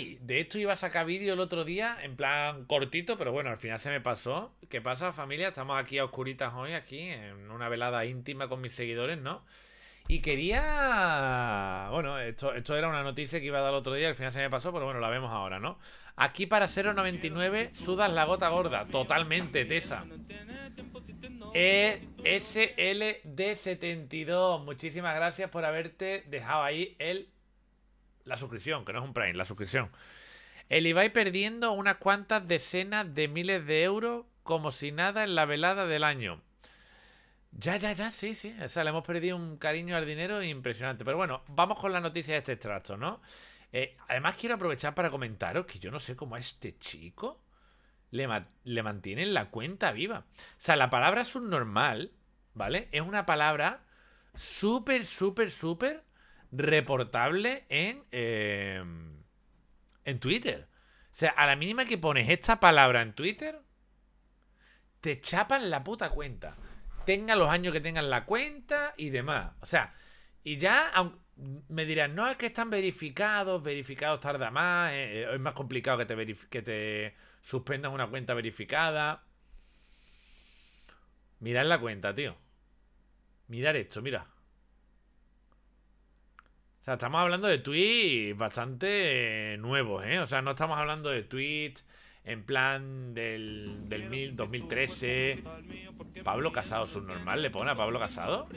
De hecho, iba a sacar vídeo el otro día, en plan cortito, pero bueno, al final se me pasó. ¿Qué pasa, familia? Estamos aquí a oscuritas hoy, aquí, en una velada íntima con mis seguidores, ¿no? Y quería. Bueno, esto, esto era una noticia que iba a dar el otro día, al final se me pasó, pero bueno, la vemos ahora, ¿no? Aquí para 0.99 sudas la gota gorda. Totalmente, Tesa. E SLD72, muchísimas gracias por haberte dejado ahí el la suscripción, que no es un Prime, la suscripción. El Ibai perdiendo unas cuantas decenas de miles de euros como si nada en la velada del año. Ya, ya, ya, sí, sí. O sea, le hemos perdido un cariño al dinero impresionante. Pero bueno, vamos con la noticia de este extracto, ¿no? Eh, además, quiero aprovechar para comentaros que yo no sé cómo a este chico le, le mantienen la cuenta viva. O sea, la palabra subnormal, ¿vale? Es una palabra súper, súper, súper reportable en, em, en Twitter. O sea, a la mínima que pones esta palabra en Twitter, te chapan la puta cuenta. Tenga los años que tengan la cuenta y demás. O sea, y ya me dirán, no, es que están verificados, verificados tarda más, eh, eh, es más complicado que te, que te suspendan una cuenta verificada. Mirad la cuenta, tío. Mirad esto, mira. O sea, estamos hablando de tweets bastante nuevos, ¿eh? O sea, no estamos hablando de tweets en plan del, del 2013. Pablo Casado, subnormal, le pone a Pablo Casado.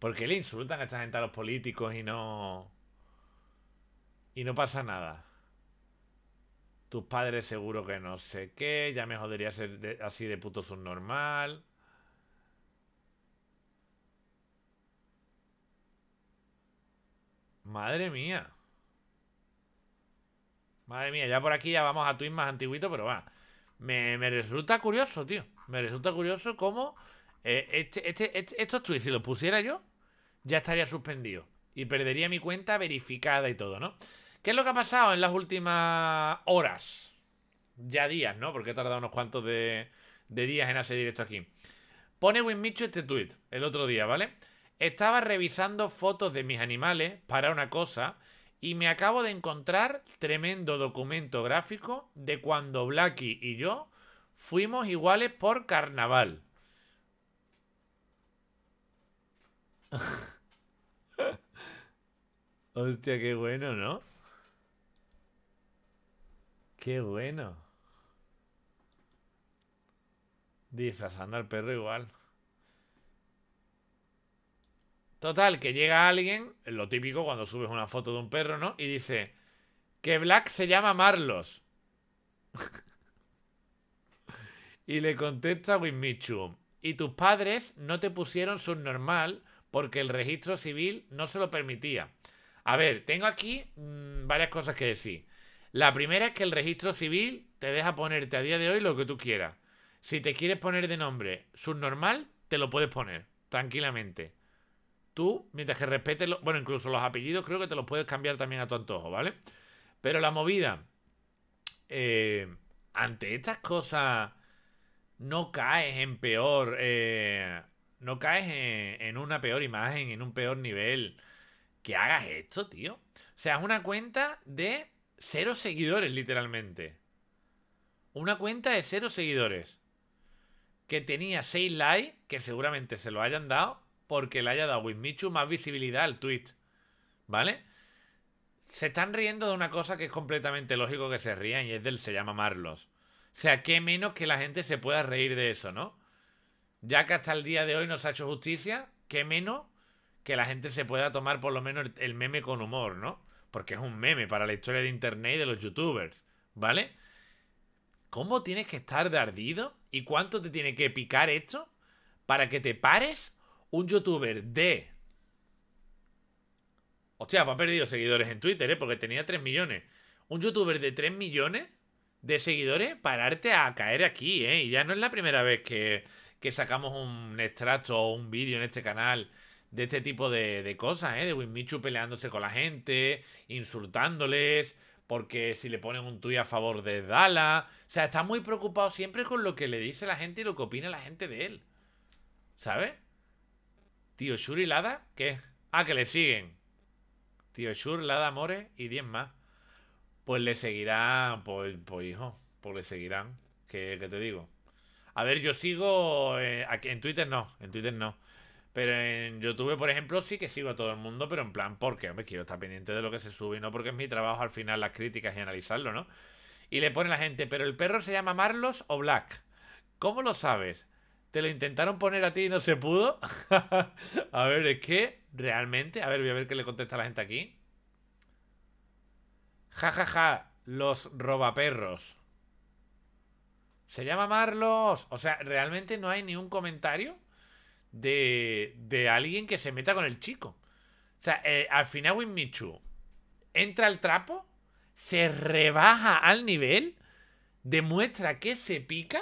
¿Por qué le insultan a esta gente a los políticos y no. y no pasa nada? Tus padres seguro que no sé qué. Ya me jodería ser así de puto subnormal. Madre mía. Madre mía, ya por aquí ya vamos a tweets más antiguito, pero va. Me, me, resulta curioso, tío. Me resulta curioso cómo eh, este, este, este, estos tweets, si los pusiera yo, ya estaría suspendido. Y perdería mi cuenta verificada y todo, ¿no? ¿Qué es lo que ha pasado en las últimas horas? Ya días, ¿no? Porque he tardado unos cuantos de, días en hacer directo aquí. Pone Winmicho este tweet el otro día, ¿vale? Estaba revisando fotos de mis animales para una cosa y me acabo de encontrar tremendo documento gráfico de cuando Blacky y yo fuimos iguales por carnaval. Hostia, qué bueno, ¿no? Qué bueno. Disfrazando al perro igual. Total, que llega alguien, lo típico cuando subes una foto de un perro, ¿no? Y dice que Black se llama Marlos. y le contesta Winmichu. Y tus padres no te pusieron subnormal porque el registro civil no se lo permitía. A ver, tengo aquí mm, varias cosas que decir. La primera es que el registro civil te deja ponerte a día de hoy lo que tú quieras. Si te quieres poner de nombre subnormal, te lo puedes poner tranquilamente. Tú, mientras que respetes, bueno, incluso los apellidos creo que te los puedes cambiar también a tu antojo, ¿vale? Pero la movida, eh, ante estas cosas, no caes en peor, eh, no caes en, en una peor imagen, en un peor nivel. Que hagas esto, tío. O sea, es una cuenta de Cero seguidores, literalmente. Una cuenta de cero seguidores. Que tenía seis likes, que seguramente se lo hayan dado, porque le haya dado Wismichu más visibilidad al tweet. ¿Vale? Se están riendo de una cosa que es completamente lógico que se rían y es del se llama Marlos. O sea, qué menos que la gente se pueda reír de eso, ¿no? Ya que hasta el día de hoy nos ha hecho justicia, qué menos que la gente se pueda tomar por lo menos el meme con humor, ¿no? porque es un meme para la historia de internet y de los youtubers, ¿vale? ¿Cómo tienes que estar de ardido? ¿Y cuánto te tiene que picar esto para que te pares un youtuber de... Hostia, me ha perdido seguidores en Twitter, ¿eh? Porque tenía 3 millones. Un youtuber de 3 millones de seguidores pararte a caer aquí, ¿eh? Y ya no es la primera vez que, que sacamos un extracto o un vídeo en este canal de este tipo de, cosas, ¿eh? De Winmichu peleándose con la gente, insultándoles, porque si le ponen un tuit a favor de Dala. O sea, está muy preocupado siempre con lo que le dice la gente y lo que opina la gente de él. ¿Sabes? Tío Shuri Lada, ¿qué? Ah, que le siguen. Tío Shur, Lada More y 10 más. Pues le seguirán, pues, pues hijo, pues le seguirán. ¿Qué, te digo? A ver, yo sigo. Eh, en Twitter no, en Twitter no. Pero en YouTube, por ejemplo, sí que sigo a todo el mundo, pero en plan, porque me quiero estar pendiente de lo que se sube y no porque es mi trabajo al final las críticas y analizarlo, ¿no? Y le pone la gente, pero el perro se llama Marlos o Black. ¿Cómo lo sabes? ¿Te lo intentaron poner a ti y no se pudo? a ver, es que realmente. A ver, voy a ver qué le contesta la gente aquí. Ja, ja, ja, los robaperros. Se llama Marlos. O sea, realmente no hay ni un comentario de, de alguien que se meta con el chico. O sea, eh, al final Michu entra al trapo, se rebaja al nivel, demuestra que se pica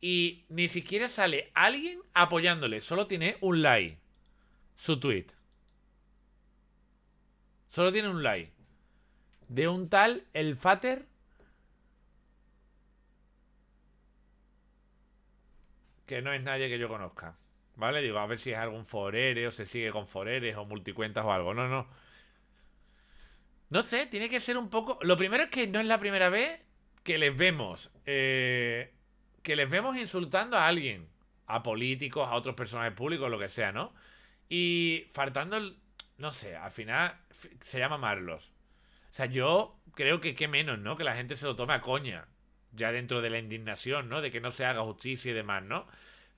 y ni siquiera sale alguien apoyándole. Solo tiene un like. Su tweet. Solo tiene un like. De un tal El Fater. Que no es nadie que yo conozca. ¿Vale? Digo, a ver si es algún forere o se sigue con foreres o multicuentas o algo. No, no. No sé, tiene que ser un poco... Lo primero es que no es la primera vez que les vemos... Eh, que les vemos insultando a alguien. A políticos, a otros personajes públicos, lo que sea, ¿no? Y faltando... El, no sé, al final se llama Marlos. O sea, yo creo que qué menos, ¿no? Que la gente se lo tome a coña. Ya dentro de la indignación, ¿no? De que no se haga justicia y demás, ¿no?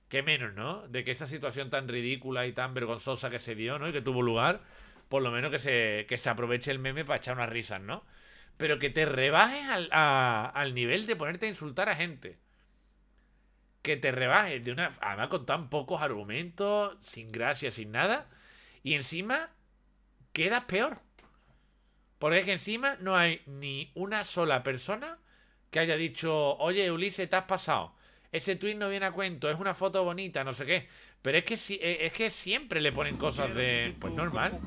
qué menos, ¿no? De que esa situación tan ridícula y tan vergonzosa que se dio, ¿no? Y que tuvo lugar, por lo menos que se, que se aproveche el meme para echar unas risas, ¿no? Pero que te rebajes al, al nivel de ponerte a insultar a gente. Que te rebajes de una. Además, con tan pocos argumentos, sin gracia, sin nada. Y encima, quedas peor. Porque es que encima no hay ni una sola persona que haya dicho, oye, Ulises, te has pasado ese tweet no viene a cuento, es una foto bonita, no sé qué. Pero es que, eh, es que siempre le ponen cosas de... Pues normal.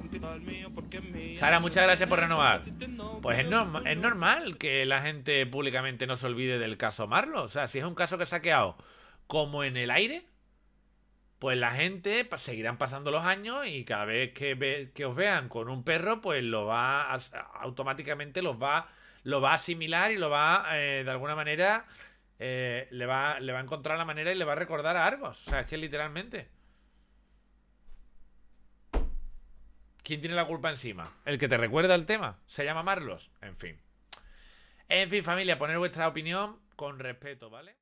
Sara, muchas gracias por renovar. Pues es, normal que la gente públicamente no se olvide del caso Marlo. O sea, si es un caso que se ha quedado como en el aire, pues la gente pues, seguirán pasando los años y cada vez que, que os vean con un perro, pues lo va automáticamente los va, lo va a asimilar y lo va eh, de alguna manera eh, le, va, le va a encontrar la manera y le va a recordar a Argos. O sea, es que literalmente. ¿Quién tiene la culpa encima? ¿El que te recuerda el tema? ¿Se llama Marlos? En fin. En fin, familia, poner vuestra opinión con respeto, ¿vale?